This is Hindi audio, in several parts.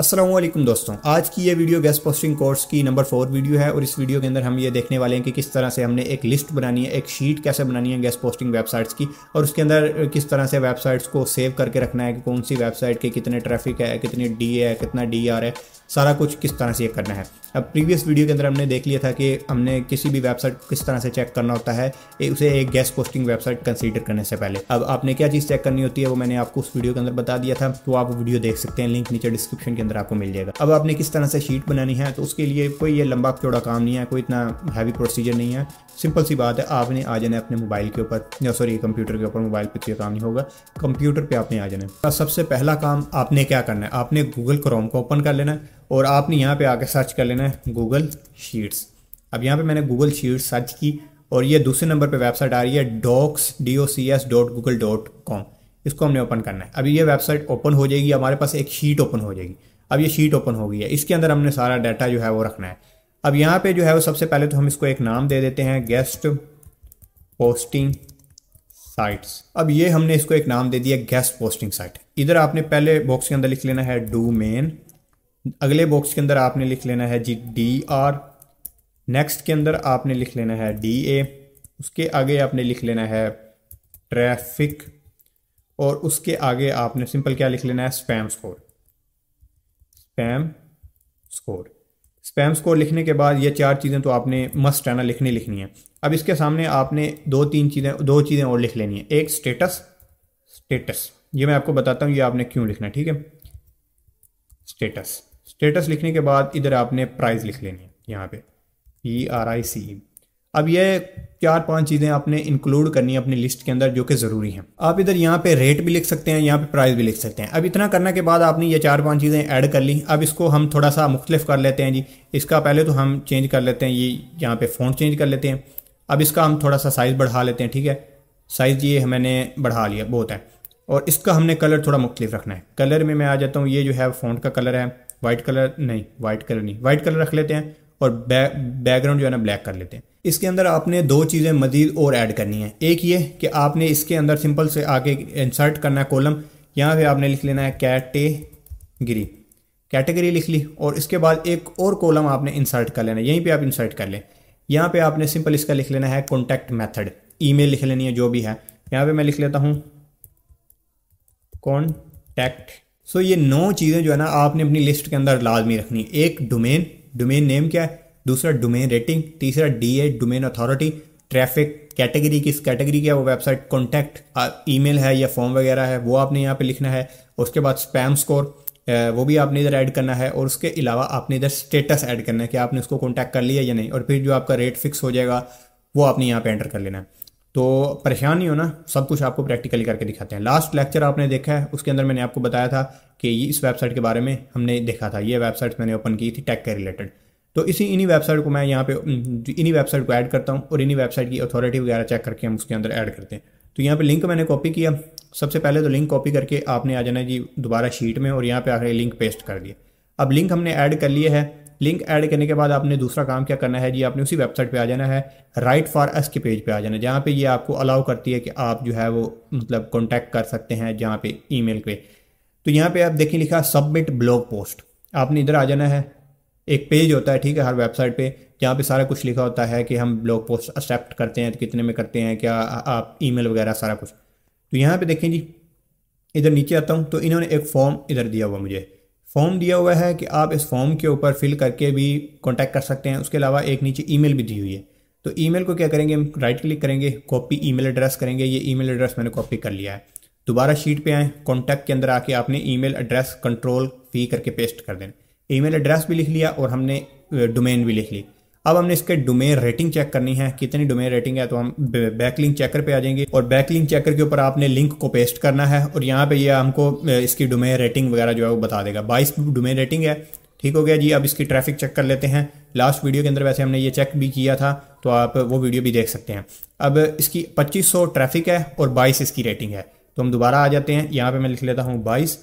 असलम दोस्तों आज की ये वीडियो गेस्ट पोस्टिंग कोर्स की नंबर फोर वीडियो है और इस वीडियो के अंदर हम ये देखने वाले हैं कि किस तरह से हमने एक लिस्ट बनानी है एक शीट कैसे बनानी है गेस्ट पोस्टिंग वेबसाइट्स की और उसके अंदर किस तरह से वेबसाइट्स को सेव करके रखना है कि कौन सी वेबसाइट के कितने ट्रैफिक है कितनी डी है कितना डी आर है सारा कुछ किस तरह से ये करना है अब प्रीवियस वीडियो के अंदर हमने देख लिया था कि हमने किसी भी वेबसाइट को किस तरह से चेक करना होता है उसे एक गेस्ट पोस्टिंग वेबसाइट कंसीडर करने से पहले अब आपने क्या चीज़ चेक करनी होती है वो मैंने आपको उस वीडियो के अंदर बता दिया था तो आप वीडियो देख सकते हैं लिंक नीचे डिस्क्रिप्शन के अंदर आपको मिल जाएगा अब आपने किस तरह से शीट बनानी है तो उसके लिए कोई ये लंबा चौड़ा काम नहीं है कोई इतना हैवी प्रोसीजर नहीं है सिंपल सी बात है आपने आ जाना है अपने मोबाइल के ऊपर या सॉरी कंप्यूटर के ऊपर मोबाइल पर तो काम नहीं होगा कंप्यूटर पर आपने आ जाना है सबसे पहला काम आपने क्या करना है आपने गूगल क्रोम को ओपन कर लेना है और आपने यहाँ पे आके सर्च कर लेना है गूगल शीट्स अब यहाँ पे मैंने गूगल शीट्स सर्च की और ये दूसरे नंबर पे वेबसाइट आ रही है docs D O C S dot Google dot com इसको हमने ओपन करना है अभी ये वेबसाइट ओपन हो जाएगी हमारे पास एक शीट ओपन हो जाएगी अब ये शीट ओपन हो गई है इसके अंदर हमने सारा डाटा जो है वो रखना है अब यहाँ पे जो है वो सबसे पहले तो हम इसको एक नाम दे देते हैं गेस्ट पोस्टिंग साइट्स अब ये हमने इसको एक नाम दे दिया गेस्ट पोस्टिंग साइट इधर आपने पहले बॉक्स के अंदर लिख लेना है डू मेन अगले बॉक्स के अंदर आपने लिख लेना है जी डी आर नेक्स्ट के अंदर आपने लिख लेना है डी ए उसके आगे आपने लिख लेना है ट्रैफिक और उसके आगे आपने सिंपल क्या लिख लेना है spam score spam score spam score लिखने के बाद ये चार चीज़ें तो आपने मस्ट है ना लिखनी लिखनी है अब इसके सामने आपने दो तीन चीज़ें दो चीज़ें और लिख लेनी है एक स्टेटस स्टेटस ये मैं आपको बताता हूँ ये आपने क्यों लिखना है ठीक है स्टेटस स्टेटस लिखने के बाद इधर आपने प्राइस लिख लेनी है यहाँ पे पी आर आई सी अब ये चार पांच चीज़ें आपने इंक्लूड करनी है अपनी लिस्ट के अंदर जो कि ज़रूरी हैं आप इधर यहाँ पे रेट भी लिख सकते हैं यहाँ पे प्राइस भी लिख सकते हैं अब इतना करने के बाद आपने ये चार पांच चीज़ें ऐड कर ली अब इसको हम थोड़ा सा मुख्तलिफ कर लेते हैं जी इसका पहले तो हम चेंज कर लेते हैं ये यहाँ पे फ़ोन चेंज कर लेते हैं अब इसका हम थोड़ा सा साइज़ बढ़ा लेते हैं ठीक है साइज़ ये मैंने बढ़ा लिया बहुत है और इसका हमने कलर थोड़ा मुख्तलिफ रखना है कलर में मैं आ जाता हूँ ये जो है फ़ोन का कलर है वाइट कलर नहीं वाइट कलर नहीं वाइट कलर रख लेते हैं और बैकग्राउंड जो है ना ब्लैक कर लेते हैं इसके अंदर आपने दो चीज़ें मज़ीद और ऐड करनी है एक ये कि आपने इसके अंदर सिंपल से आके इंसर्ट करना है कॉलम यहाँ पे आपने लिख लेना है कैटेगरी कैटेगरी लिख ली और इसके बाद एक और कॉलम आपने इंसर्ट कर लेना है यहीं पे आप इंसर्ट कर लें यहाँ पे आपने सिंपल इसका लिख लेना है कॉन्टैक्ट मैथड ई लिख लेनी है जो भी है यहाँ पर मैं लिख लेता हूँ कॉन्टैक्ट सो ये नौ चीज़ें जो है ना आपने अपनी लिस्ट के अंदर लाजमी रखनी है एक डोमेन डोमेन नेम क्या है दूसरा डोमेन रेटिंग तीसरा D A domain authority traffic category किस कैटेगरी की है वो वेबसाइट कॉन्टैक्ट ईमेल है या फॉर्म वगैरह है वो आपने यहाँ पे लिखना है उसके बाद स्पैम स्कोर वो भी आपने इधर ऐड करना है और उसके अलावा आपने इधर स्टेटस ऐड करना है कि आपने उसको कॉन्टैक्ट कर लिया या नहीं और फिर जो आपका रेट फिक्स हो जाएगा वो आपने यहाँ पे एंटर कर लेना है तो परेशान नहीं होना सब कुछ आपको प्रैक्टिकली करके दिखाते हैं लास्ट लेक्चर आपने देखा है उसके अंदर मैंने आपको बताया था कि इस वेबसाइट के बारे में हमने देखा था ये वेबसाइट मैंने ओपन की थी टेक के रिलेटेड तो इसी इन्हीं वेबसाइट को मैं यहाँ पे हम्म, इन्हीं वेबसाइट को ऐड करता हूँ और इन्हीं वेबसाइट की अथॉरिटी वगैरह चेक करके हम उसके अंदर ऐड करते हैं तो यहाँ पे लिंक मैंने कॉपी किया सबसे पहले तो लिंक कॉपी करके आपने आ जाना जी दोबारा शीट में और यहाँ पे आकर लिंक पेस्ट कर दिया अब लिंक हमने ऐड कर लिया है लिंक ऐड करने के बाद आपने दूसरा काम क्या करना है जी आपने उसी वेबसाइट पे आ जाना है राइट फॉर एस के पेज पे आ जाना है जहाँ पे ये आपको अलाउ करती है कि आप जो है वो मतलब कॉन्टैक्ट कर सकते हैं जहाँ पे ई पे तो यहाँ पर आप देखिए लिखा सबमिट ब्लॉग पोस्ट आपने इधर आ जाना है एक पेज होता है ठीक है हर वेबसाइट पे जहाँ पे सारा कुछ लिखा होता है कि हम ब्लॉग पोस्ट एक्सेप्ट करते हैं तो कितने में करते हैं क्या आप ईमेल वगैरह सारा कुछ तो यहाँ पे देखें जी इधर नीचे आता हूँ तो इन्होंने एक फॉर्म इधर दिया हुआ मुझे फॉर्म दिया हुआ है कि आप इस फॉर्म के ऊपर फिल करके भी कॉन्टैक्ट कर सकते हैं उसके अलावा एक नीचे ई भी दी हुई है तो ईमेल को क्या करेंगे हम राइट क्लिक करेंगे कॉपी ईमेल एड्रेस करेंगे ये ईमेल एड्रेस मैंने कॉपी कर लिया है दोबारा शीट पे आए कॉन्टैक्ट के अंदर आके आपने ईमेल एड्रेस कंट्रोल फी करके पेस्ट कर देना ईमेल एड्रेस भी लिख लिया और हमने डोमेन भी लिख ली अब हमने इसके डोमेन रेटिंग चेक करनी है कितनी डोमेन रेटिंग है तो हम बैकलिंग चेकर पे आ जाएंगे और बैकलिंग चेकर के ऊपर आपने लिंक को पेस्ट करना है और यहाँ पे ये यह हमको इसकी डोमेन रेटिंग वगैरह जो है वो बता देगा बाईस डोमेन रेटिंग है ठीक हो गया जी अब इसकी ट्रैफिक चेक कर लेते हैं लास्ट वीडियो के अंदर वैसे हमने ये चेक भी किया था तो आप वो वीडियो भी देख सकते हैं अब इसकी पच्चीस ट्रैफिक है और बाईस इसकी रेटिंग है तो हम दोबारा आ जाते हैं यहाँ पर मैं लिख लेता हूँ बाईस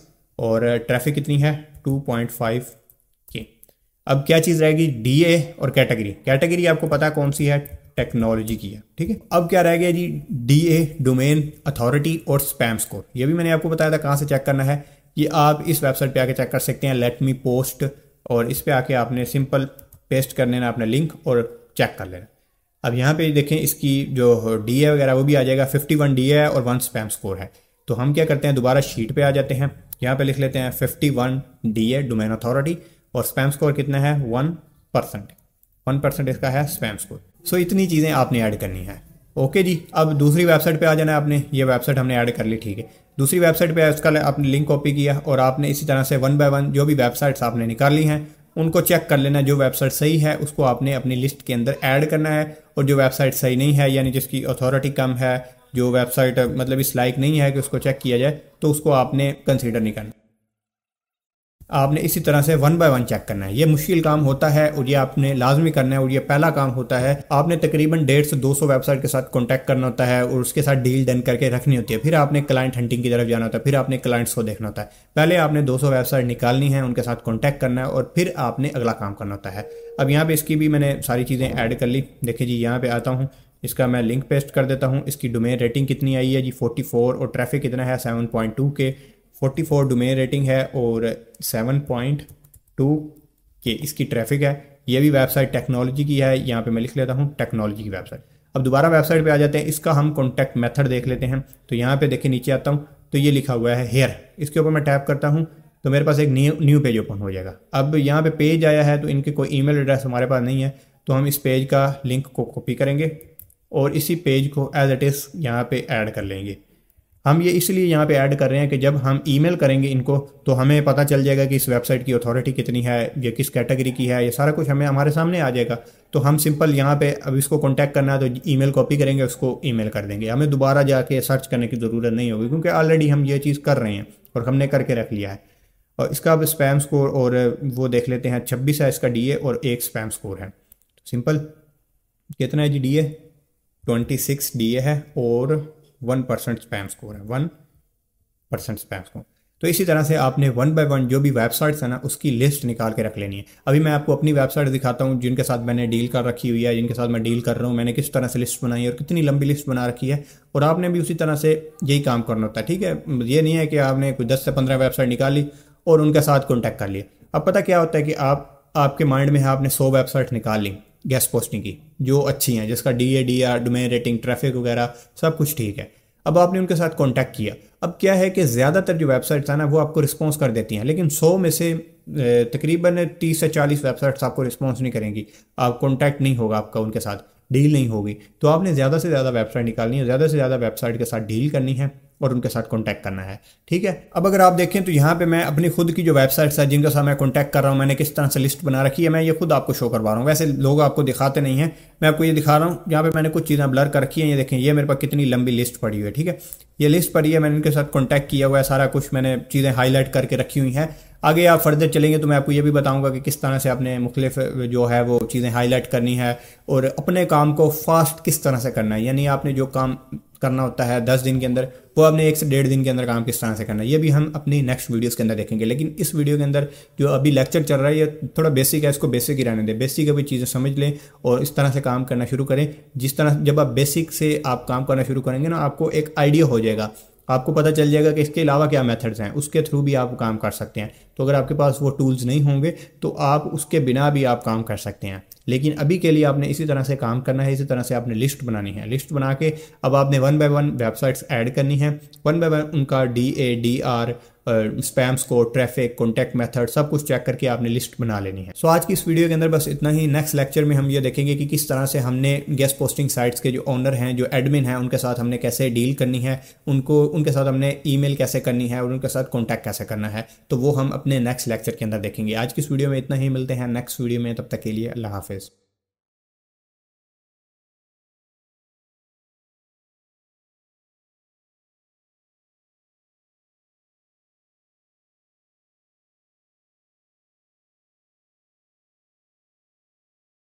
और ट्रैफिक कितनी है टू अब क्या चीज़ रहेगी डी ए और कैटेगरी कैटेगरी आपको पता है कौन सी है टेक्नोलॉजी की है ठीक है अब क्या रह गया जी डी ए डोमेन अथॉरिटी और स्पैम स्कोर ये भी मैंने आपको बताया था कहाँ से चेक करना है ये आप इस वेबसाइट पे आके चेक कर सकते हैं लेट मी पोस्ट और इस पर आके आपने सिंपल पेस्ट कर लेना अपना लिंक और चेक कर लेना अब यहाँ पे देखें इसकी जो डी ए वगैरह वो भी आ जाएगा फिफ्टी वन डी है और वन स्पैम स्कोर है तो हम क्या करते हैं दोबारा शीट पे आ जाते हैं यहाँ पे लिख लेते हैं fifty one D A domain authority और स्पैम स्कोर कितना है वन परसेंट वन परसेंट इसका है स्पैम स्कोर सो इतनी चीज़ें आपने ऐड करनी है ओके जी अब दूसरी वेबसाइट पे आ जाना है आपने ये वेबसाइट हमने ऐड कर ली ठीक है दूसरी वेबसाइट पे उसका आपने लिंक कॉपी किया और आपने इसी तरह से वन बाय वन जो भी वेबसाइट्स आपने निकाल ली हैं उनको चेक कर लेना जो वेबसाइट सही है उसको आपने अपनी लिस्ट के अंदर ऐड करना है और जो वेबसाइट सही नहीं है यानी जिसकी अथॉरिटी कम है जो वेबसाइट मतलब इस लाइक नहीं है कि उसको चेक किया जाए तो उसको आपने कंसिडर नहीं करना आपने इसी तरह से वन बाय वन चेक करना है ये मुश्किल काम होता है और ये आपने लाजमी करना है और ये पहला काम होता है आपने तकरीबन डेढ़ से दो सौ वेबसाइट के साथ कॉन्टैक्ट करना होता है और उसके साथ डील डन करके रखनी होती है फिर आपने क्लाइंट हंटिंग की तरफ जाना होता है फिर आपने क्लाइंट्स को देखना होता है पहले आपने दो सौ वेबसाइट निकालनी है उनके साथ कॉन्टैक्ट करना है और फिर आपने अगला काम करना होता है अब यहाँ पर इसकी भी मैंने सारी चीज़ें ऐड कर ली देखिए जी यहाँ पे आता हूँ इसका मैं लिंक पेस्ट कर देता हूँ इसकी डोमेन रेटिंग कितनी आई है जी 44 और ट्रैफिक कितना है 7.2 के 44 डोमेन रेटिंग है और 7.2 के इसकी ट्रैफिक है ये भी वेबसाइट टेक्नोलॉजी की है यहाँ पे मैं लिख लेता हूँ टेक्नोलॉजी की वेबसाइट अब दोबारा वेबसाइट पे आ जाते हैं इसका हम कॉन्टैक्ट मेथड देख लेते हैं तो यहाँ पे देखिए नीचे आता हूँ तो ये लिखा हुआ है हेयर इसके ऊपर मैं टैप करता हूँ तो मेरे पास एक न्यू न्यू पेज ओपन हो जाएगा अब यहाँ पे पेज आया है तो इनके कोई ईमेल एड्रेस हमारे पास नहीं है तो हम इस पेज का लिंक को कॉपी करेंगे और इसी पेज को एज इट इज़ यहाँ पे ऐड कर लेंगे हम ये इसलिए यहाँ पे ऐड कर रहे हैं कि जब हम ईमेल करेंगे इनको तो हमें पता चल जाएगा कि इस वेबसाइट की अथॉरिटी कितनी है ये किस कैटेगरी की है ये सारा कुछ हमें हमारे सामने आ जाएगा तो हम सिंपल यहाँ पे अब इसको कॉन्टैक्ट करना है तो ईमेल कॉपी करेंगे उसको ईमेल कर देंगे हमें दोबारा जाके सर्च करने की ज़रूरत नहीं होगी क्योंकि ऑलरेडी हम ये चीज़ कर रहे हैं और हमने करके रख लिया है और इसका अब स्पैम स्कोर और वो देख लेते हैं छब्बीस है इसका डी और एक स्पैम स्कोर है सिंपल कितना है जी D A twenty six D A है और वन परसेंट स्पैम स्कोर है वन परसेंट स्पैम स्कोर तो इसी तरह से आपने वन बाय वन जो भी वेबसाइट्स है ना उसकी लिस्ट निकाल के रख लेनी है अभी मैं आपको अपनी वेबसाइट दिखाता हूँ जिनके साथ मैंने डील कर रखी हुई है जिनके साथ मैं डील कर रहा हूँ मैंने किस तरह से लिस्ट बनाई है और कितनी लंबी लिस्ट बना रखी है और आपने भी उसी तरह से यही काम करना होता है ठीक है ये नहीं है कि आपने कुछ दस से पंद्रह वेबसाइट निकाली और उनके साथ कॉन्टैक्ट कर लिया अब पता क्या होता है कि आप आपके माइंड में है आपने सौ वेबसाइट निकाल ली गैस पोस्टिंग की जो अच्छी हैं जिसका D A D R domain rating traffic वगैरह सब कुछ ठीक है अब आपने उनके साथ कॉन्टैक्ट किया अब क्या है कि ज़्यादातर जो वेबसाइट्स हैं ना वो आपको रिस्पॉन्स कर देती हैं लेकिन सौ में से तकरीबन तीस से चालीस वेबसाइट्स आपको रिस्पॉन्स नहीं करेंगी आप कॉन्टैक्ट नहीं होगा आपका उनके साथ डील नहीं होगी तो आपने ज़्यादा से ज़्यादा वेबसाइट निकालनी है ज़्यादा से ज़्यादा वेबसाइट के साथ डील करनी है और उनके साथ कॉन्टैक्ट करना है ठीक है अब अगर आप देखें तो यहाँ पे मैं अपनी खुद की जो वेबसाइट्स है जिनके साथ मैं कॉन्टैक्ट कर रहा हूँ मैंने किस तरह से लिस्ट बना रखी है मैं ये खुद आपको शो करवा रहा हूँ वैसे लोग आपको दिखाते नहीं हैं मैं आपको ये दिखा रहा हूँ यहाँ पे मैंने कुछ चीज़ें ब्लर कर रखी हैं ये देखें ये मेरे पास कितनी लंबी लिस्ट पड़ी हुई है ठीक है ये लिस्ट पड़ी है मैंने इनके साथ कॉन्टैक्ट किया हुआ है सारा कुछ मैंने चीज़ें हाईलाइट करके रखी हुई हैं आगे आप फर्दर चलेंगे तो मैं आपको ये भी बताऊंगा कि किस तरह से आपने मुख्तफ जो है वो चीज़ें हाईलाइट करनी है और अपने काम को फास्ट किस तरह से करना है यानी आपने जो काम करना होता है दस दिन के अंदर वो अपने एक से डेढ़ दिन के अंदर काम किस तरह से करना है ये भी हम अपनी नेक्स्ट वीडियोस के अंदर देखेंगे लेकिन इस वीडियो के अंदर जो अभी लेक्चर चल रहा है ये थोड़ा बेसिक है इसको बेसिक ही रहने दें बेसिक अभी चीज़ें समझ लें और इस तरह से काम करना शुरू करें जिस तरह जब आप बेसिक से आप काम करना शुरू करेंगे ना आपको एक आइडिया हो जाएगा आपको पता चल जाएगा कि इसके अलावा क्या मेथड्स हैं उसके थ्रू भी आप काम कर सकते हैं तो अगर आपके पास वो टूल्स नहीं होंगे तो आप उसके बिना भी आप काम कर सकते हैं लेकिन अभी के लिए आपने इसी तरह से काम करना है इसी तरह से आपने लिस्ट बनानी है लिस्ट बना के अब आपने one by one websites add करनी है वन बाय वन उनका D A D R spams को ट्रैफिक कॉन्टैक्ट मेथड सब कुछ चेक करके आपने लिस्ट बना लेनी है सो so, आज की इस वीडियो के अंदर बस इतना ही नेक्स्ट लेक्चर में हम ये देखेंगे कि किस तरह से हमने गेस्ट पोस्टिंग साइट्स के जो ऑनर हैं जो एडमिन हैं उनके साथ हमने कैसे डील करनी है उनको उनके साथ हमने ई कैसे करनी है और उनके साथ कॉन्टैक्ट कैसे करना है तो वो हम अपने नेक्स्ट लेक्चर के अंदर देखेंगे आज की इस वीडियो में इतना ही मिलते हैं नेक्स्ट वीडियो में तब तक के लिए अल्लाह हाफिज़